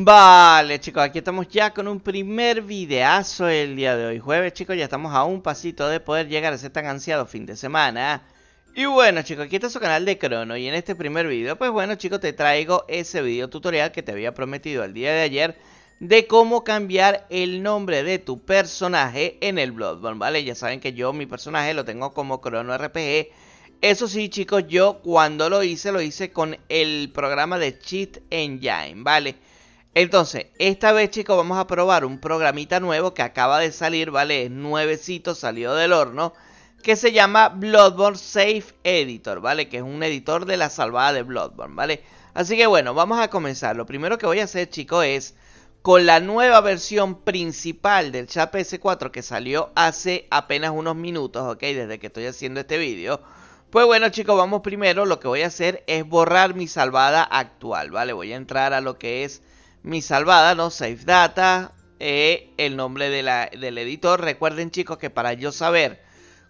Vale chicos, aquí estamos ya con un primer videazo el día de hoy jueves chicos, ya estamos a un pasito de poder llegar a ese tan ansiado fin de semana Y bueno chicos, aquí está su canal de Crono y en este primer video pues bueno chicos te traigo ese video tutorial que te había prometido el día de ayer de cómo cambiar el nombre de tu personaje en el Bloodborne, ¿vale? Ya saben que yo mi personaje lo tengo como crono RPG. Eso sí, chicos, yo cuando lo hice, lo hice con el programa de Cheat Engine, ¿vale? Entonces, esta vez, chicos, vamos a probar un programita nuevo que acaba de salir, ¿vale? Es nuevecito, salió del horno, que se llama Bloodborne Safe Editor, ¿vale? Que es un editor de la salvada de Bloodborne, ¿vale? Así que bueno, vamos a comenzar. Lo primero que voy a hacer, chicos, es con la nueva versión principal del chat PS4 que salió hace apenas unos minutos, ok, desde que estoy haciendo este vídeo. Pues bueno chicos, vamos primero, lo que voy a hacer es borrar mi salvada actual, ¿vale? Voy a entrar a lo que es mi salvada, ¿no? Save Data, eh, el nombre de la, del editor. Recuerden chicos que para yo saber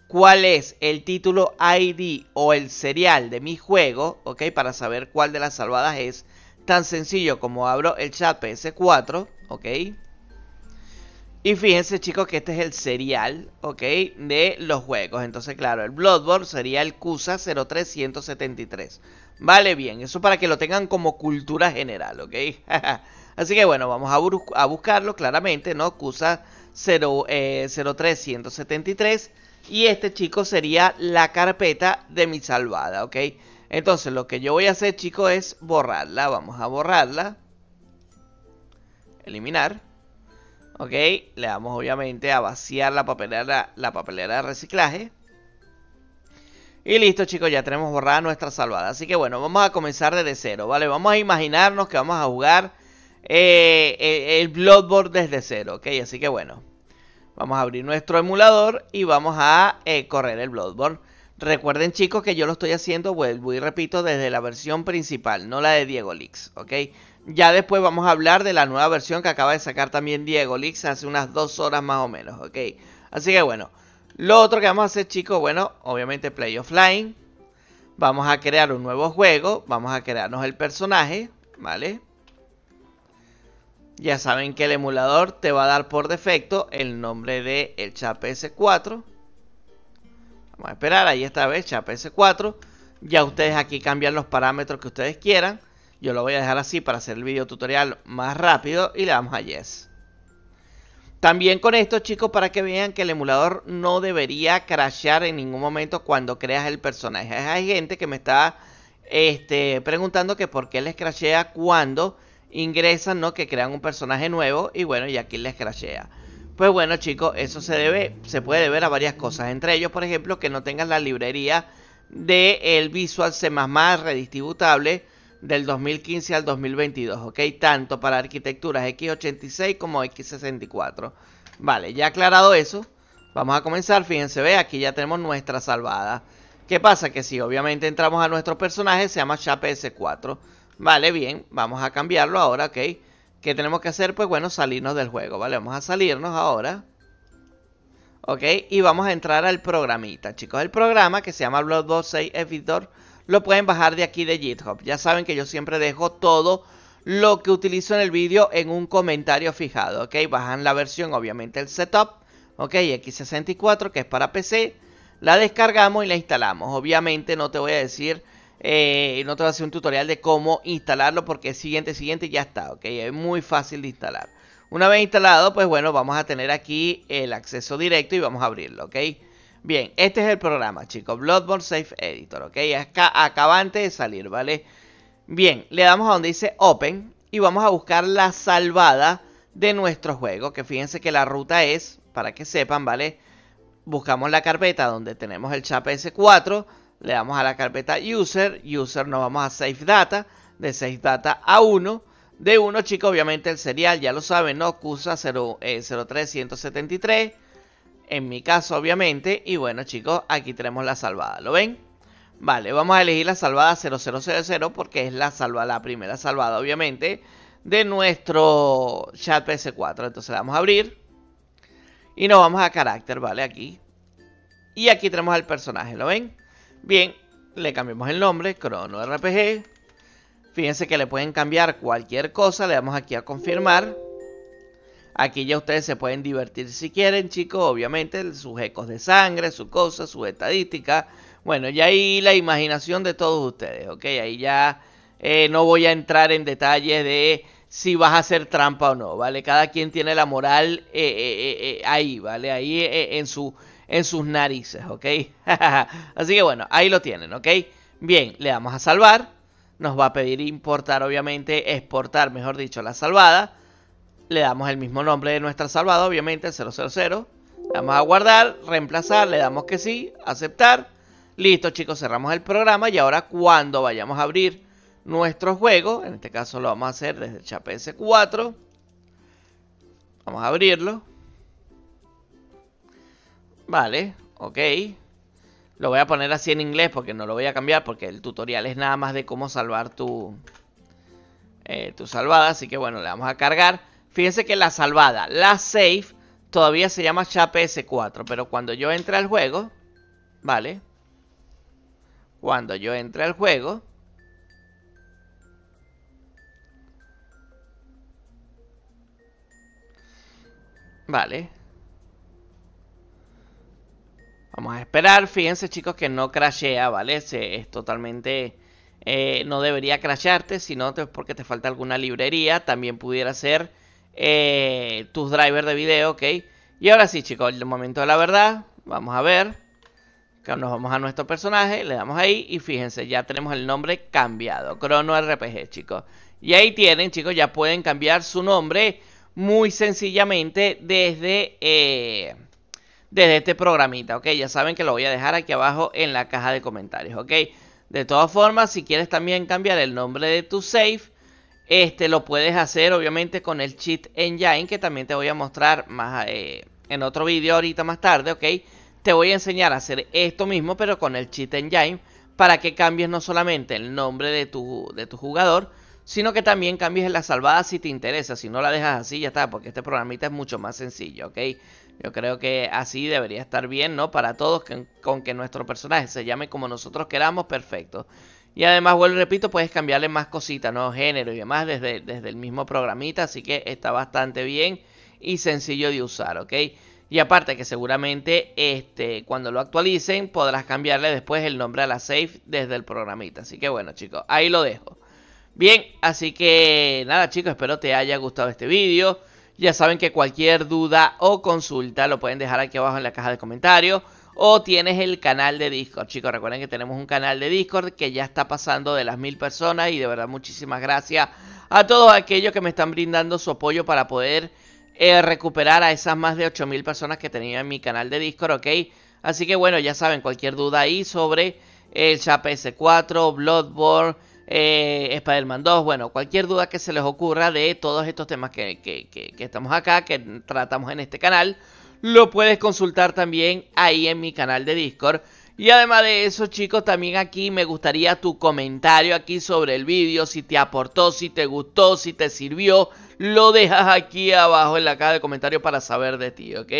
cuál es el título ID o el serial de mi juego, ¿ok? Para saber cuál de las salvadas es, tan sencillo como abro el chat PS4, ¿ok? Y fíjense chicos que este es el serial, ¿ok? De los juegos. Entonces, claro, el Bloodborne sería el CUSA 03173. Vale, bien, eso para que lo tengan como cultura general, ¿ok? Así que bueno, vamos a, buscarlo claramente, ¿no? CUSA 0, eh, 03173 y este chico sería la carpeta de mi salvada, ¿ok? Entonces lo que yo voy a hacer, chicos, es borrarla. Vamos a borrarla. Eliminar. Ok, le damos obviamente a vaciar la papelera, la papelera de reciclaje. Y listo chicos, ya tenemos borrada nuestra salvada. Así que bueno, vamos a comenzar desde cero, ¿vale? Vamos a imaginarnos que vamos a jugar eh, el Bloodborne desde cero, ¿ok? Así que bueno. Vamos a abrir nuestro emulador y vamos a eh, correr el Bloodborne. Recuerden chicos que yo lo estoy haciendo, vuelvo y repito, desde la versión principal, no la de Diego Leaks, ¿ok? Ya después vamos a hablar de la nueva versión que acaba de sacar también Diego Leaks hace unas dos horas más o menos, ¿ok? Así que bueno, lo otro que vamos a hacer chicos, bueno, obviamente Play Offline. Vamos a crear un nuevo juego, vamos a crearnos el personaje, ¿vale? Ya saben que el emulador te va a dar por defecto el nombre de el 4 Vamos a esperar, ahí está, vez Chaps 4 Ya ustedes aquí cambian los parámetros que ustedes quieran. Yo lo voy a dejar así para hacer el video tutorial más rápido y le damos a yes. También con esto chicos para que vean que el emulador no debería crashear en ningún momento cuando creas el personaje. Hay gente que me está este, preguntando que por qué les crashea cuando ingresan, ¿no? Que crean un personaje nuevo y bueno, y aquí les crashea. Pues bueno, chicos, eso se debe, se puede deber a varias cosas. Entre ellos, por ejemplo, que no tengan la librería del el Visual C++ redistributable del 2015 al 2022, ¿ok? Tanto para arquitecturas x86 como x64. Vale, ya aclarado eso, vamos a comenzar. Fíjense, ve, aquí ya tenemos nuestra salvada. ¿Qué pasa? Que si obviamente entramos a nuestro personaje, se llama Chape S4. Vale, bien, vamos a cambiarlo ahora, ok. ¿Qué tenemos que hacer? Pues bueno, salirnos del juego, ¿vale? Vamos a salirnos ahora. Ok, y vamos a entrar al programita, chicos. El programa que se llama Blood 26 Editor lo pueden bajar de aquí de GitHub. Ya saben que yo siempre dejo todo lo que utilizo en el vídeo en un comentario fijado, ¿ok? Bajan la versión, obviamente, el setup, ¿ok? X64, que es para PC. La descargamos y la instalamos. Obviamente no te voy a decir eh, no te voy a hacer un tutorial de cómo instalarlo porque siguiente, siguiente ya está, ok, es muy fácil de instalar. Una vez instalado, pues bueno, vamos a tener aquí el acceso directo y vamos a abrirlo, ok. Bien, este es el programa, chicos, Bloodborne Safe Editor, ok, acá acabante de salir, ¿vale? Bien, le damos a donde dice Open y vamos a buscar la salvada de nuestro juego, que fíjense que la ruta es, para que sepan, ¿vale? Buscamos la carpeta donde tenemos el chap S4, le damos a la carpeta user, user nos vamos a save data, de save data a 1, de 1 chicos obviamente el serial, ya lo saben, ¿no? CUSA 03173, eh, en mi caso obviamente, y bueno chicos, aquí tenemos la salvada, ¿lo ven? Vale, vamos a elegir la salvada 0000 porque es la, la primera salvada obviamente de nuestro chat PS4, entonces le vamos a abrir y nos vamos a carácter, ¿vale? Aquí. Y aquí tenemos al personaje, ¿lo ven? Bien, le cambiamos el nombre, Crono RPG. Fíjense que le pueden cambiar cualquier cosa, le damos aquí a confirmar. Aquí ya ustedes se pueden divertir si quieren, chicos, obviamente, sus ecos de sangre, sus cosas, sus estadísticas. Bueno, y ahí la imaginación de todos ustedes, ¿ok? Ahí ya eh, no voy a entrar en detalles de si vas a hacer trampa o no, ¿vale? Cada quien tiene la moral eh, eh, ahí, ¿vale? Ahí en su en sus narices, ¿ok? Así que bueno, ahí lo tienen, ¿ok? Bien, le damos a salvar. Nos va a pedir importar, obviamente, exportar, mejor dicho, la salvada. Le damos el mismo nombre de nuestra salvada, obviamente, 000. Le damos a guardar, reemplazar, le damos que sí, aceptar. Listo, chicos, cerramos el programa y ahora cuando vayamos a abrir nuestro juego, en este caso lo vamos a hacer desde el chaps 4 Vamos a abrirlo. Vale, ok. Lo voy a poner así en inglés porque no lo voy a cambiar porque el tutorial es nada más de cómo salvar tu, eh, tu salvada. Así que bueno, le vamos a cargar. Fíjense que la salvada, la save, todavía se llama s 4 Pero cuando yo entre al juego, ¿vale? Cuando yo entre al juego... Vale, Vamos a esperar. Fíjense chicos que no crashea, ¿vale? Se, es totalmente... Eh, no debería crasharte, sino te, porque te falta alguna librería. También pudiera ser eh, tus drivers de video, ¿ok? Y ahora sí chicos, el momento de la verdad. Vamos a ver. Nos vamos a nuestro personaje, le damos ahí y fíjense, ya tenemos el nombre cambiado. Crono RPG, chicos. Y ahí tienen, chicos, ya pueden cambiar su nombre muy sencillamente desde... Eh, desde este programita, ¿ok? Ya saben que lo voy a dejar aquí abajo en la caja de comentarios, ¿ok? De todas formas, si quieres también cambiar el nombre de tu save, este lo puedes hacer obviamente con el cheat engine que también te voy a mostrar más eh, en otro video ahorita más tarde, ¿ok? Te voy a enseñar a hacer esto mismo pero con el cheat engine para que cambies no solamente el nombre de tu, de tu jugador, sino que también cambies la salvada si te interesa. Si no la dejas así, ya está, porque este programita es mucho más sencillo, ¿ok? Yo creo que así debería estar bien, ¿no? Para todos, con que nuestro personaje se llame como nosotros queramos, perfecto. Y además, vuelvo y repito, puedes cambiarle más cositas, ¿no? Género y demás desde, desde el mismo programita, así que está bastante bien y sencillo de usar, ¿ok? Y aparte que seguramente este, cuando lo actualicen podrás cambiarle después el nombre a la save desde el programita. Así que bueno chicos, ahí lo dejo. Bien, así que nada chicos, espero te haya gustado este vídeo. Ya saben que cualquier duda o consulta lo pueden dejar aquí abajo en la caja de comentarios. O tienes el canal de Discord. Chicos, recuerden que tenemos un canal de Discord que ya está pasando de las mil personas. Y de verdad, muchísimas gracias a todos aquellos que me están brindando su apoyo para poder eh, recuperar a esas más de 8000 personas que tenía en mi canal de Discord, ¿ok? Así que bueno, ya saben, cualquier duda ahí sobre el Chap S4, Bloodborne eh, Spider-Man 2, bueno, cualquier duda que se les ocurra de todos estos temas que, que estamos acá, que tratamos en este canal, lo puedes consultar también ahí en mi canal de Discord. Y además de eso, chicos, también aquí me gustaría tu comentario aquí sobre el vídeo, si te aportó, si te gustó, si te sirvió, lo dejas aquí abajo en la caja de comentarios para saber de ti, ¿ok?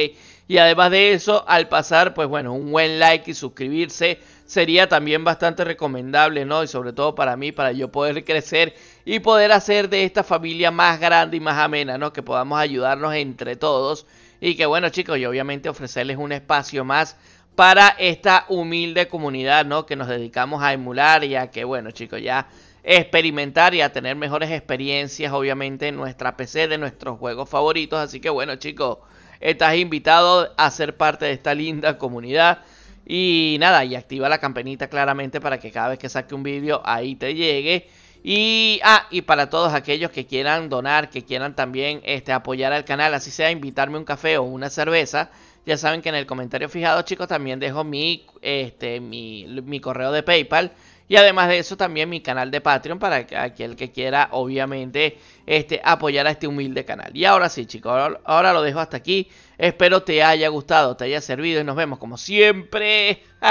Y además de eso, al pasar, pues bueno, un buen like y suscribirse sería también bastante recomendable, ¿no? Y sobre todo para mí, para yo poder crecer y poder hacer de esta familia más grande y más amena, ¿no? Que podamos ayudarnos entre todos. Y que bueno, chicos, y obviamente ofrecerles un espacio más para esta humilde comunidad, ¿no? Que nos dedicamos a emular y a que, bueno, chicos, ya experimentar y a tener mejores experiencias, obviamente, en nuestra PC de nuestros juegos favoritos. Así que, bueno, chicos, estás invitado a ser parte de esta linda comunidad. Y nada, y activa la campanita claramente para que cada vez que saque un vídeo ahí te llegue. Y, ah, y para todos aquellos que quieran donar, que quieran también este, apoyar al canal, así sea invitarme un café o una cerveza, ya saben que en el comentario fijado, chicos, también dejo mi, este, mi, mi correo de PayPal y además de eso también mi canal de Patreon para aquel que quiera obviamente este, apoyar a este humilde canal. Y ahora sí chicos, ahora, lo dejo hasta aquí. Espero te haya gustado, te haya servido y nos vemos como siempre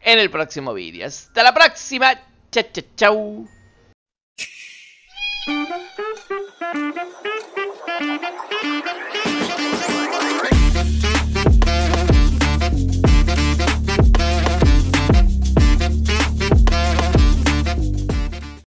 en el próximo vídeo. Hasta la próxima. Chau, chao,